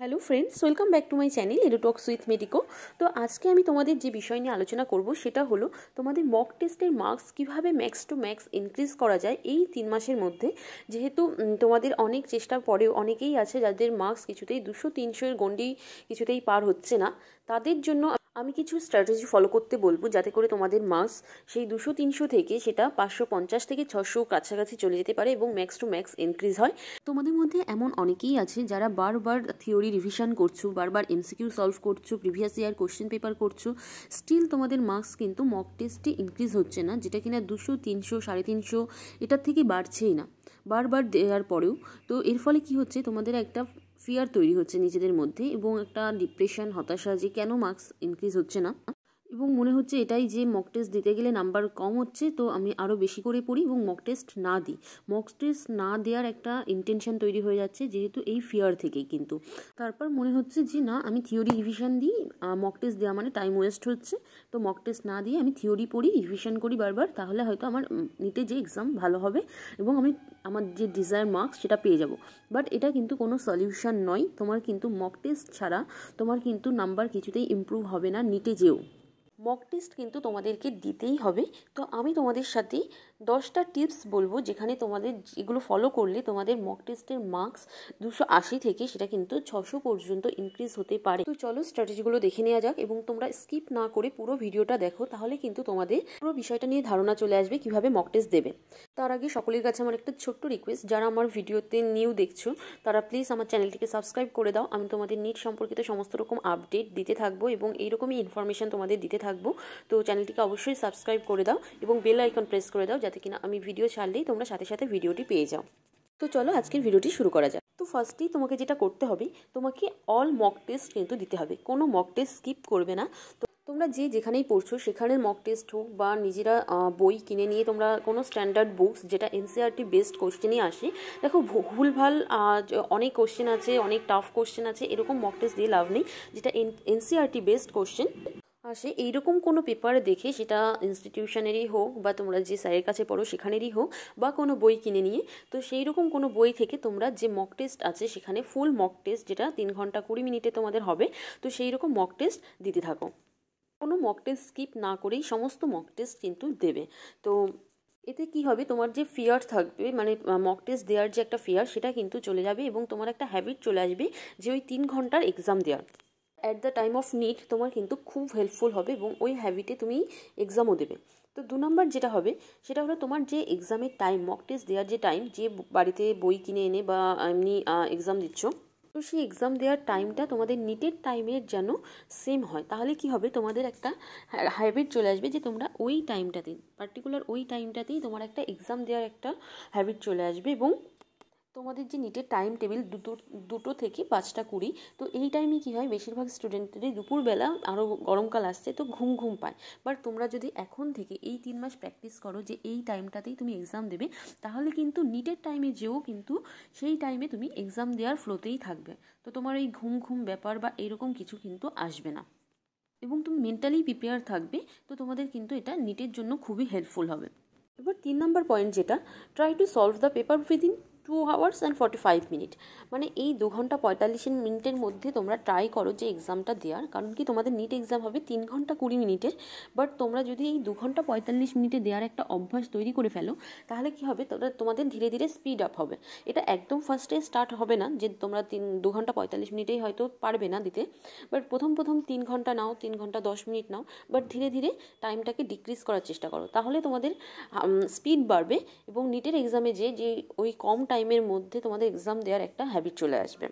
hello friends welcome back to my channel Edutox with Medico তো আজকে আমি তোমাদের যে বিষয় নিয়ে আলোচনা করব সেটা হলো তোমাদের মক টেস্টের মার্কস কিভাবে ম্যাক্স টু ম্যাক্স ইনক্রিজ করা যায় এই তিন মাসের মধ্যে যেহেতু তোমাদের অনেক চেষ্টার পরেও অনেকেই আছে যাদের মার্কস কিছুতেই দুশো তিনশোর গণ্ডি কিছুতেই পার হচ্ছে না তাদের জন্য আমি কিছু স্ট্র্যাটেজি ফলো করতে বলবো যাতে করে তোমাদের মাস সেই দুশো তিনশো থেকে সেটা পাঁচশো পঞ্চাশ থেকে ছশো কাছাকাছি চলে যেতে পারে এবং ম্যাক্স টু ম্যাক্স ইনক্রিজ হয় তোমাদের মধ্যে এমন অনেকেই আছে যারা বারবার থিওরি রিভিশন করছো বারবার এমসিকিউ সলভ করছো প্রিভিয়াস ইয়ার কোশ্চেন পেপার করছো স্টিল তোমাদের মার্কস কিন্তু মক টেস্টে ইনক্রিজ হচ্ছে না যেটা কিনা দুশো তিনশো সাড়ে তিনশো এটার থেকে বাড়ছেই না বারবার দেওয়ার পরেও তো এর ফলে কি হচ্ছে তোমাদের একটা ফিয়ার তৈরি হচ্ছে নিজেদের মধ্যে এবং একটা ডিপ্রেশন হতাশা যে কেন মার্কস ইনক্রিজ হচ্ছে না এবং মনে হচ্ছে এটাই যে মক টেস্ট দিতে গেলে নাম্বার কম হচ্ছে তো আমি আরও বেশি করে পড়ি এবং মক টেস্ট না দিই মক টেস্ট না দেওয়ার একটা ইন্টেনশন তৈরি হয়ে যাচ্ছে যেহেতু এই ফিয়ার থেকেই কিন্তু তারপর মনে হচ্ছে যে না আমি থিওরি রিভিশন দিই মক টেস্ট দেওয়া মানে টাইম ওয়েস্ট হচ্ছে তো মক টেস্ট না দিয়ে আমি থিওরি পড়ি রিভিশন করি বারবার তাহলে হয়তো আমার নিতে যে এক্সাম ভালো হবে এবং আমি আমার যে ডিজায়ার মার্কস সেটা পেয়ে যাব বাট এটা কিন্তু কোনো সলিউশন নয় তোমার কিন্তু মক টেস্ট ছাড়া তোমার কিন্তু নাম্বার কিছুতেই ইম্প্রুভ হবে না নিটে যেও মক টেস্ট কিন্তু তোমাদেরকে দিতেই হবে তো আমি তোমাদের সাথে দশটা টিপস বলবো যেখানে তোমাদের এগুলো ফলো করলে তোমাদের মক টেস্টের মার্কস দুশো আশি থেকে সেটা কিন্তু ছশো পর্যন্ত ইনক্রিজ হতে পারে তো চলো স্ট্র্যাটেজিগুলো দেখে নেওয়া যাক এবং তোমরা স্কিপ না করে পুরো ভিডিওটা দেখো তাহলে কিন্তু তোমাদের পুরো বিষয়টা নিয়ে ধারণা চলে আসবে কিভাবে মক টেস্ট দেবে তার আগে সকলের কাছে আমার একটা ছোট্ট রিকোয়েস্ট যারা আমার ভিডিওতে নিউ দেখছো তারা প্লিজ আমার চ্যানেলটিকে সাবস্ক্রাইব করে দাও আমি তোমাদের নিট সম্পর্কিত সমস্ত রকম আপডেট দিতে থাকবো এবং এইরকমই ইনফরমেশান তোমাদের দিতে থাকবো তো চ্যানেলটিকে অবশ্যই সাবস্ক্রাইব করে দাও এবং বেল আইকন প্রেস করে দাও যাতে কিনা আমি ভিডিও ছাড়লেই তোমরা সাথে সাথে ভিডিওটি পেয়ে যাও তো চলো আজকের ভিডিওটি শুরু করা যাক তো ফার্স্টেই তোমাকে যেটা করতে হবে তোমাকে অল মক টেস্ট কিন্তু দিতে হবে কোনো মক টেস্ট স্কিপ করবে না তো তোমরা যে যেখানেই পড়ছো সেখানে মক টেস্ট হোক বা নিজেরা বই কিনে নিয়ে তোমরা কোনো স্ট্যান্ডার্ড বুকস যেটা এনসিআরটি বেস্ট কোশ্চেনই আসে দেখো ভুলভাল অনেক কোশ্চেন আছে অনেক টাফ কোশ্চেন আছে এরকম মক টেস্ট দিয়ে লাভ নেই যেটা এনসিআরটি বেস্ট কোশ্চেন আসে এইরকম কোনো পেপার দেখে সেটা ইনস্টিটিউশনেরই হোক বা তোমরা যে স্যারের কাছে পড়ো সেখানেরই হোক বা কোনো বই কিনে নিয়ে তো সেই রকম কোনো বই থেকে তোমরা যে মক টেস্ট আছে সেখানে ফুল মক টেস্ট যেটা তিন ঘন্টা কুড়ি মিনিটে তোমাদের হবে তো সেই রকম মক টেস্ট দিতে থাকো কোনো মক টেস্ট স্কিপ না করেই সমস্ত মক টেস্ট কিন্তু দেবে তো এতে কি হবে তোমার যে ফিয়ার থাকবে মানে মক টেস্ট দেওয়ার যে একটা ফিয়ার সেটা কিন্তু চলে যাবে এবং তোমার একটা হ্যাবিট চলে আসবে যে ওই তিন ঘন্টার এক্সাম দেওয়ার at the time of need তোমার কিন্তু খুব হেল্পফুল হবে এবং ওই হ্যাবিটে তুমি এক্সামও দেবে তো দু নম্বর যেটা হবে সেটা হলো তোমার যে এক্সামের টাইম মক টেস্ট দেওয়ার যে টাইম যে বাড়িতে বই কিনে এনে বা এমনি এক্সাম দিচ্ছ তো সেই এক্সাম দেওয়ার টাইমটা তোমাদের নিটের টাইমের যেন সেম হয় তাহলে কি হবে তোমাদের একটা হ্যাবিট চলে আসবে যে তোমরা ওই টাইমটাতে পার্টিকুলার ওই টাইমটাতেই তোমার একটা এক্সাম দেওয়ার একটা হ্যাবিট চলে আসবে এবং তোমাদের যে নিটের টাইম টেবিল দুটো দুটো থেকে পাঁচটা কুড়ি তো এই টাইমে কী হয় বেশিরভাগ স্টুডেন্টদেরই দুপুরবেলা আরও গরমকাল আসছে তো ঘুম ঘুম পায় বাট তোমরা যদি এখন থেকে এই তিন মাস প্র্যাকটিস করো যে এই টাইমটাতেই তুমি এক্সাম দেবে তাহলে কিন্তু নিটের টাইমে যেও কিন্তু সেই টাইমে তুমি এক্সাম দেওয়ার ফ্লোতেই থাকবে তো তোমার এই ঘুম ঘুম ব্যাপার বা এরকম কিছু কিন্তু আসবে না এবং তুমি মেন্টালি প্রিপেয়ার থাকবে তো তোমাদের কিন্তু এটা নিটের জন্য খুবই হেল্পফুল হবে এবার তিন নম্বর পয়েন্ট যেটা try to solve the paper within two hours and forty five minute মানে এই দু ঘন্টা পঁয়তাল্লিশ মিনিটের মধ্যে তোমরা ট্রাই করো যে এক্সামটা দেওয়ার কারণ কি তোমাদের নিট এক্সাম হবে তিন ঘন্টা কুড়ি মিনিটের বাট তোমরা যদি এই দু ঘন্টা পঁয়তাল্লিশ মিনিটে দেওয়ার একটা অভ্যাস তৈরি করে ফেলো তাহলে কি হবে তোমরা তোমাদের ধীরে ধীরে স্পিড আপ হবে এটা একদম ফার্স্টে স্টার্ট হবে না যে তোমরা তিন দু ঘন্টা পঁয়তাল্লিশ মিনিটেই হয়তো পারবে না দিতে বাট প্রথম প্রথম তিন ঘন্টা নাও তিন ঘন্টা দশ মিনিট নাও বাট ধীরে ধীরে টাইমটাকে ডিক্রিজ করার চেষ্টা করো তাহলে তোমাদের স্পিড বাড়বে এবং নিটের এক্সামে যে যে ওই কম টাইম টাইমের মধ্যে তোমাদের এক্সাম দেওয়ার একটা হ্যাবিট চলে আসবে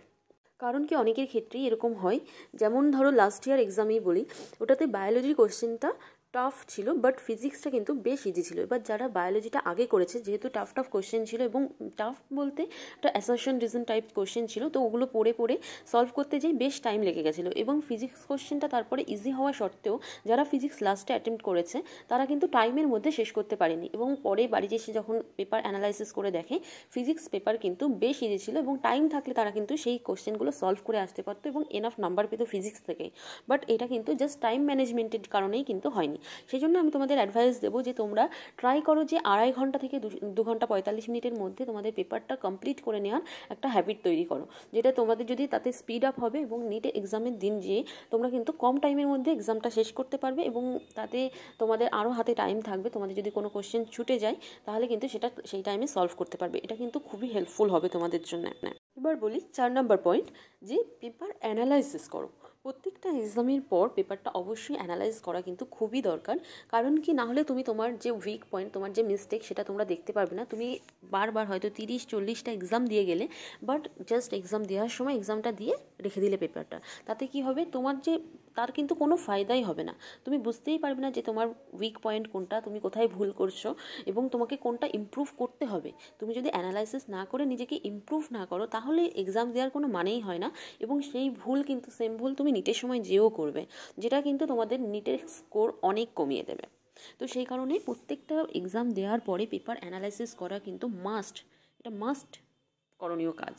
কারণ কি অনেকের ক্ষেত্রেই এরকম হয় যেমন ধরো লাস্ট ইয়ার এক্সামেই বলি ওটাতে বায়োলজি কোশ্চেনটা টাফ ছিল বাট ফিজিক্সটা কিন্তু বেশ ইজি ছিল এবার যারা বায়োলজিটা আগে করেছে যেহেতু টাফ টাফ কোশ্চেন ছিল এবং টাফ বলতে একটা অ্যাসাশন রিজন টাইপ কোশ্চেন ছিল তো ওগুলো পড়ে পড়ে সলভ করতে যেয়ে বেশ টাইম লেগে গেছিলো এবং ফিজিক্স কোশ্চেনটা তারপরে ইজি হওয়া সত্ত্বেও যারা ফিজিক্স লাস্টে অ্যাটেম্প্ট করেছে তারা কিন্তু টাইমের মধ্যে শেষ করতে পারেনি এবং পরে বাড়িতে এসে যখন পেপার অ্যানালাইসিস করে দেখে ফিজিক্স পেপার কিন্তু বেশ ইজি ছিল এবং টাইম থাকলে তারা কিন্তু সেই কোশ্চেনগুলো সলভ করে আসতে পারতো এবং এনাফ নাম্বার পেত ফিজিক্স থেকে বাট এটা কিন্তু জাস্ট টাইম ম্যানেজমেন্টের কারণেই কিন্তু হয়নি সেই জন্য আমি তোমাদের অ্যাডভাইস দেবো যে তোমরা ট্রাই করো যে আড়াই ঘন্টা থেকে দু ঘন্টা পঁয়তাল্লিশ মিনিটের মধ্যে তোমাদের পেপারটা কমপ্লিট করে নেওয়ার একটা হ্যাবিট তৈরি করো যেটা তোমাদের যদি তাতে স্পিড আপ হবে এবং নিটে এক্সামের দিন যেয়ে তোমরা কিন্তু কম টাইমের মধ্যে এক্সামটা শেষ করতে পারবে এবং তাতে তোমাদের আরও হাতে টাইম থাকবে তোমাদের যদি কোনো কোশ্চেন ছুটে যায় তাহলে কিন্তু সেটা সেই টাইমে সলভ করতে পারবে এটা কিন্তু খুবই হেল্পফুল হবে তোমাদের জন্য এবার বলি চার নম্বর পয়েন্ট যে পেপার অ্যানালাইসিস করো প্রত্যেকটা এক্সামের পর পেপারটা অবশ্যই অ্যানালাইজ করা কিন্তু খুবই দরকার কারণ কি না হলে তুমি তোমার যে উইক পয়েন্ট তোমার যে মিস্টেক সেটা তোমরা দেখতে পারবে না তুমি বারবার হয়তো তিরিশ চল্লিশটা এক্সাম দিয়ে গেলে বাট জাস্ট এক্সাম দেওয়ার সময় এক্সামটা দিয়ে রেখে দিলে পেপারটা তাতে কি হবে তোমার যে তার কিন্তু কোনো ফায়দাই হবে না তুমি বুঝতেই পারবে না যে তোমার উইক পয়েন্ট কোনটা তুমি কোথায় ভুল করছো এবং তোমাকে কোনটা ইম্প্রুভ করতে হবে তুমি যদি অ্যানালাইসিস না করে নিজেকে ইম্প্রুভ না করো তাহলে এক্সাম দেওয়ার কোনো মানেই হয় না এবং সেই ভুল কিন্তু সেম ভুল তুমি নিটের সময় যেও করবে যেটা কিন্তু তোমাদের নিটের স্কোর অনেক কমিয়ে দেবে তো সেই কারণে প্রত্যেকটা এক্সাম দেওয়ার পরে পেপার অ্যানালাইসিস করা কিন্তু মাস্ট এটা মাস্ট করণীয় কাজ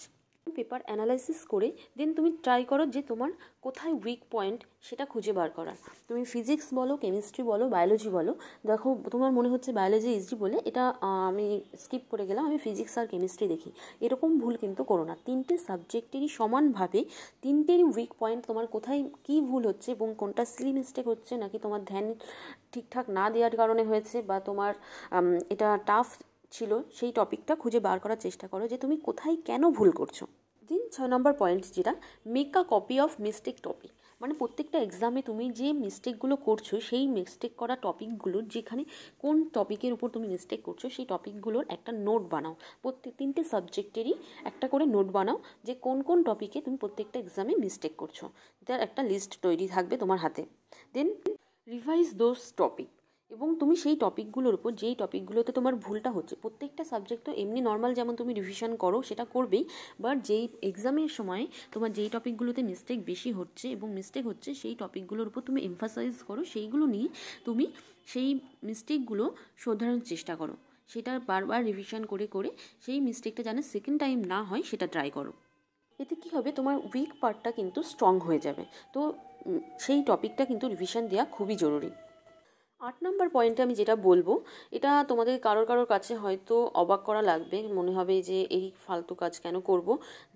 পেপার অ্যানালাইসিস করে দেন তুমি ট্রাই করো যে তোমার কোথায় উইক পয়েন্ট সেটা খুঁজে বার করার তুমি ফিজিক্স বলো কেমিস্ট্রি বলো বায়োলজি বলো দেখো তোমার মনে হচ্ছে বায়োলজি ইজি বলে এটা আমি স্কিপ করে গেলাম আমি ফিজিক্স আর কেমিস্ট্রি দেখি এরকম ভুল কিন্তু করো না তিনটে সাবজেক্টেরই সমানভাবে তিনটেরই উইক পয়েন্ট তোমার কোথায় কী ভুল হচ্ছে এবং কোনটা সিলি মিস্টেক হচ্ছে নাকি তোমার ধ্যান ঠিকঠাক না দেওয়ার কারণে হয়েছে বা তোমার এটা টাফ ছিল সেই টপিকটা খুঁজে বার করার চেষ্টা করো যে তুমি কোথায় কেন ভুল করছো দিন ছয় নম্বর পয়েন্ট যেটা make a copy of mistake topic মানে প্রত্যেকটা এক্সামে তুমি যে মিস্টেকগুলো করছো সেই মিস্টেক করা টপিকগুলোর যেখানে কোন টপিকের উপর তুমি মিস্টেক করছো সেই টপিকগুলোর একটা নোট বানাও প্রত্যেক তিনটে সাবজেক্টেরই একটা করে নোট বানাও যে কোন কোন টপিকে তুমি প্রত্যেকটা এক্সামে মিস্টেক করছো তার একটা লিস্ট তৈরি থাকবে তোমার হাতে দেন রিভাইজ দোজ টপিক এবং তুমি সেই টপিকগুলোর উপর যেই টপিকগুলোতে তোমার ভুলটা হচ্ছে প্রত্যেকটা সাবজেক্ট তো এমনি নর্মাল যেমন তুমি রিভিশন করো সেটা করবেই বাট যেই এক্সামের সময় তোমার যেই টপিকগুলোতে মিস্টেক বেশি হচ্ছে এবং মিস্টেক হচ্ছে সেই টপিকগুলোর উপর তুমি এমফাসাইজ করো সেইগুলো নিয়ে তুমি সেই মিস্টেকগুলো শোধরানোর চেষ্টা করো সেটা বারবার রিভিশন করে করে সেই মিস্টেকটা যেন সেকেন্ড টাইম না হয় সেটা ট্রাই করো এতে কী হবে তোমার উইক পার্টটা কিন্তু স্ট্রং হয়ে যাবে তো সেই টপিকটা কিন্তু রিভিশন দেওয়া খুবই জরুরি আট নম্বর পয়েন্টে আমি যেটা বলবো এটা তোমাদের কারোর কারোর কাছে হয়তো অবাক করা লাগবে মনে হবে যে এই ফালতু কাজ কেন করব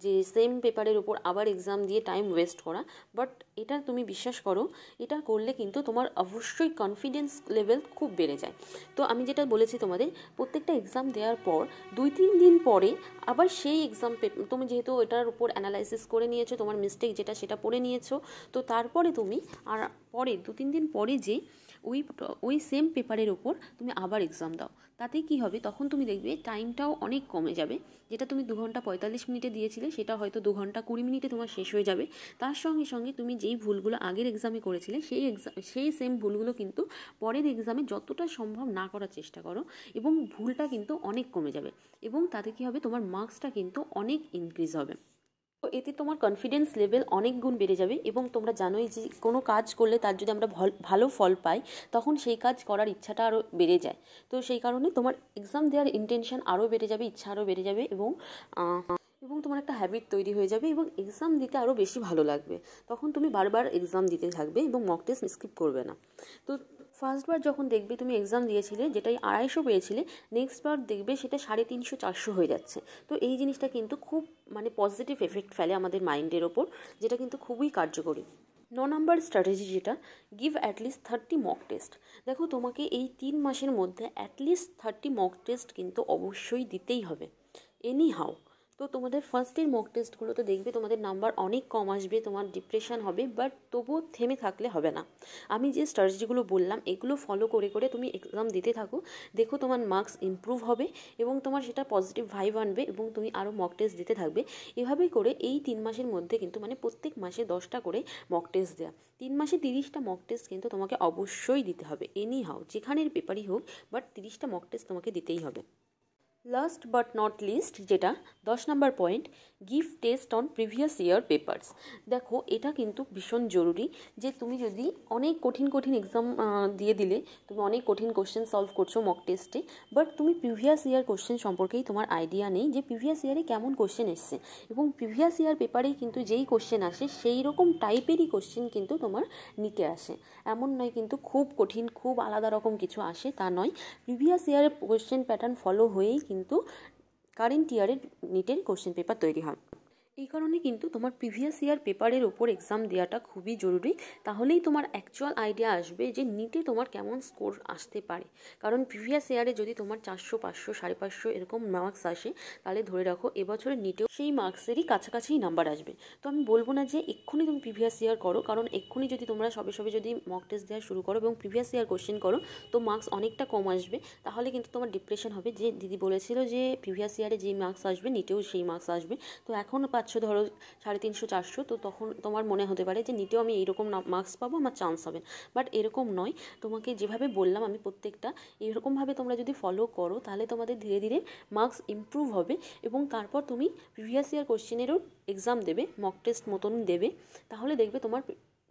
যে সেম পেপারের উপর আবার এক্সাম দিয়ে টাইম ওয়েস্ট করা বাট এটা তুমি বিশ্বাস করো এটা করলে কিন্তু তোমার অবশ্যই কনফিডেন্স লেভেল খুব বেড়ে যায় তো আমি যেটা বলেছি তোমাদের প্রত্যেকটা এক্সাম দেওয়ার পর দুই তিন দিন পরে আবার সেই এক্সাম তুমি যেহেতু এটার উপর অ্যানালাইসিস করে নিয়েছো তোমার মিস্টেক যেটা সেটা পড়ে নিয়েছো তো তারপরে তুমি আর পরে দু তিন দিন পরে যে ওই ওই সেম পেপারের ওপর তুমি আবার এক্সাম দাও তাতে কি হবে তখন তুমি দেখবে টাইমটাও অনেক কমে যাবে যেটা তুমি দু ঘন্টা পঁয়তাল্লিশ মিনিটে দিয়েছিলে সেটা হয়তো দু ঘন্টা কুড়ি মিনিটে তোমার শেষ হয়ে যাবে তার সঙ্গে সঙ্গে তুমি যেই ভুলগুলো আগের এক্সামে করেছিলে সেই এক্সাম সেই সেম ভুলগুলো কিন্তু পরের এক্সামে যতটা সম্ভব না করার চেষ্টা করো এবং ভুলটা কিন্তু অনেক কমে যাবে এবং তাতে কি হবে তোমার মার্কসটা কিন্তু অনেক ইনক্রিজ হবে তো এতে তোমার কনফিডেন্স লেভেল অনেক গুণ বেড়ে যাবে এবং তোমরা জানোই যে কোনো কাজ করলে তার যদি আমরা ভালো ফল পাই তখন সেই কাজ করার ইচ্ছাটা আরও বেড়ে যায় তো সেই কারণে তোমার এক্সাম দেওয়ার ইন্টেনশন আরও বেড়ে যাবে ইচ্ছা আরও বেড়ে যাবে এবং এবং তোমার একটা হ্যাবিট তৈরি হয়ে যাবে এবং এক্সাম দিতে আরও বেশি ভালো লাগবে তখন তুমি বারবার এক্সাম দিতে থাকবে এবং মক টেস্ট স্কিপ করবে না তো ফার্স্টবার যখন দেখবে তুমি এক্সাম দিয়েছিলে যেটাই আড়াইশো পেয়েছিলে নেক্সটবার দেখবে সেটা সাড়ে তিনশো চারশো হয়ে যাচ্ছে তো এই জিনিসটা কিন্তু খুব মানে পজিটিভ এফেক্ট ফেলে আমাদের মাইন্ডের ওপর যেটা কিন্তু খুবই কার্যকরী ন নাম্বার স্ট্র্যাটেজি যেটা give at least thirty mock test দেখো তোমাকে এই তিন মাসের মধ্যে অ্যাটলিস্ট থার্টি মক টেস্ট কিন্তু অবশ্যই দিতেই হবে এনি হাও তো তোমাদের ফার্স্ট ইয়ার মক টেস্টগুলোতে দেখবে তোমাদের নাম্বার অনেক কম আসবে তোমার ডিপ্রেশন হবে বাট তবুও থেমে থাকলে হবে না আমি যে স্ট্র্যাটেজিগুলো বললাম এগুলো ফলো করে করে তুমি এক্সাম দিতে থাকো দেখো তোমার মার্কস ইম্প্রুভ হবে এবং তোমার সেটা পজিটিভ ভাইব আনবে এবং তুমি আরও মক টেস্ট দিতে থাকবে এভাবেই করে এই তিন মাসের মধ্যে কিন্তু মানে প্রত্যেক মাসে দশটা করে মক টেস্ট দেওয়া তিন মাসে তিরিশটা মক টেস্ট কিন্তু তোমাকে অবশ্যই দিতে হবে এনি হাও যেখানের পেপারই হোক বাট তিরিশটা মক টেস্ট তোমাকে দিতেই হবে লাস্ট বাট নট লিস্ট যেটা দশ নম্বর পয়েন্ট গিফট test on previous year papers দেখো এটা কিন্তু ভীষণ জরুরি যে তুমি যদি অনেক কঠিন কঠিন এক্সাম দিয়ে দিলে তুমি অনেক কঠিন কোশ্চেন সলভ করছো মক টেস্টে বাট তুমি প্রিভিয়াস ইয়ার কোশ্চেন সম্পর্কেই তোমার আইডিয়া নেই যে প্রিভিয়াস ইয়ারে কেমন কোশ্চেন এসছে এবং প্রিভিয়াস ইয়ার পেপারেই কিন্তু যেই কোশ্চেন আসে সেই রকম টাইপেরই কোশ্চেন কিন্তু তোমার নিতে আসে এমন নয় কিন্তু খুব কঠিন খুব আলাদা রকম কিছু আসে তা নয় প্রিভিয়াস ইয়ারের কোশ্চেন প্যাটার্ন ফলো হয়েই কিন্তু কিন্তু কারেন্ট ইয়ারের নিটের কোশ্চেন পেপার তৈরি হয় এই কারণে কিন্তু তোমার প্রিভিয়াস ইয়ার পেপারের ওপর এক্সাম দেওয়াটা খুবই জরুরি তাহলেই তোমার অ্যাকচুয়াল আইডিয়া আসবে যে নিটে তোমার কেমন স্কোর আসতে পারে কারণ প্রিভিয়াস ইয়ারে যদি তোমার চারশো পাঁচশো সাড়ে পাঁচশো এরকম মার্কস আসে তাহলে ধরে রাখো এবছরের নিটেও সেই মার্কসেরই কাছাকাছি নাম্বার আসবে তো আমি বলবো না যে এক্ষুনি তুমি প্রিভিয়াস ইয়ার করো কারণ এক্ষুনি যদি তোমরা সবে সবে যদি মক টেস্ট দেওয়া শুরু করো এবং প্রিভিয়াস ইয়ার কোশ্চেন করো তো মার্কস অনেকটা কম আসবে তাহলে কিন্তু তোমার ডিপ্রেশন হবে যে দিদি বলেছিল যে প্রিভিয়াস ইয়ারে যেই মার্কস আসবে নিটেও সেই মার্কস আসবে তো এখন পাচ্ছ ধরো সাড়ে তিনশো চারশো তো তখন তোমার মনে হতে পারে যে নিতেও আমি এইরকম মার্কস পাবো আমার চান্স হবে বাট এরকম নয় তোমাকে যেভাবে বললাম আমি প্রত্যেকটা এরকমভাবে তোমরা যদি ফলো করো তাহলে তোমাদের ধীরে ধীরে মার্কস ইম্প্রুভ হবে এবং তারপর তুমি প্রিভিয়াস ইয়ার কোশ্চেনেরও এক্সাম দেবে মক টেস্ট মতন দেবে তাহলে দেখবে তোমার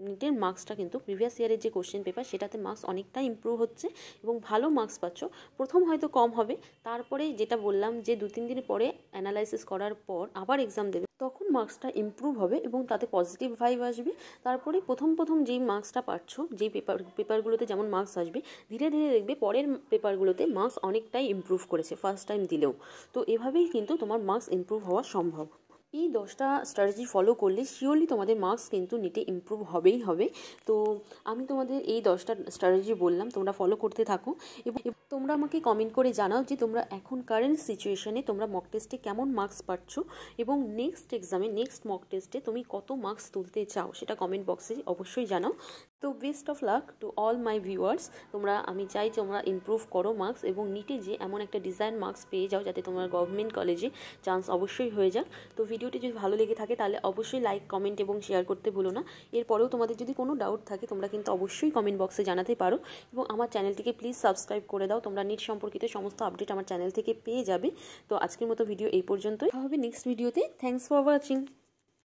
নিটের মার্কসটা কিন্তু প্রিভিয়াস ইয়ারের যে কোশ্চেন পেপার সেটাতে মার্কস অনেকটা ইম্প্রুভ হচ্ছে এবং ভালো মার্কস পাচ্ছ প্রথম হয়তো কম হবে তারপরে যেটা বললাম যে দু তিন দিন পরে অ্যানালাইসিস করার পর আবার এক্সাম দেবে তখন মার্কসটা ইম্প্রুভ হবে এবং তাতে পজিটিভ ভাইব আসবে তারপরে প্রথম প্রথম যেই মার্কসটা পাচ্ছ যেই পেপার পেপারগুলোতে যেমন মার্কস আসবে ধীরে ধীরে দেখবে পরের পেপারগুলোতে মার্কস অনেকটাই ইম্প্রুভ করেছে ফার্স্ট টাইম দিলেও তো এভাবেই কিন্তু তোমার মার্কস ইম্প্রুভ হওয়া সম্ভব এই দশটা স্ট্র্যাটেজি ফলো করলে শিওরলি তোমাদের মার্কস কিন্তু নিটে ইম্প্রুভ হবেই হবে তো আমি তোমাদের এই দশটা স্ট্র্যাটেজি বললাম তোমরা ফলো করতে থাকো এবং তোমরা আমাকে কমেন্ট করে জানাও যে তোমরা এখন কারেন্ট সিচুয়েশানে তোমরা মক টেস্টে কেমন মার্কস পাচ্ছ এবং নেক্সট এক্সামে নেক্সট মক টেস্টে তুমি কত মার্কস তুলতে চাও সেটা কমেন্ট বক্সে অবশ্যই জানাও তো best of luck to all my viewers তোমরা আমি চাই তোমরা ইমপ্রুভ করো মার্কস এবং নিটে যে এমন একটা ডিজাইন মার্কস পেয়ে যাও যাতে তোমার গভর্নমেন্ট কলেজে চান্স অবশ্যই হয়ে যাক তো ভিডিওটি যদি ভালো লেগে থাকে তাহলে অবশ্যই লাইক কমেন্ট এবং শেয়ার করতে ভুলো না এরপরেও তোমাদের যদি কোনো ডাউট থাকে তোমরা কিন্তু অবশ্যই কমেন্ট বক্সে জানাতে পারো এবং আমার চ্যানেলটিকে প্লিজ সাবস্ক্রাইব করে দাও তোমরা নিট সম্পর্কিত সমস্ত আপডেট আমার চ্যানেল থেকে পেয়ে যাবে তো আজকের মতো ভিডিও এই পর্যন্তই হবে নেক্সট ভিডিওতে থ্যাংকস ফর ওয়াচিং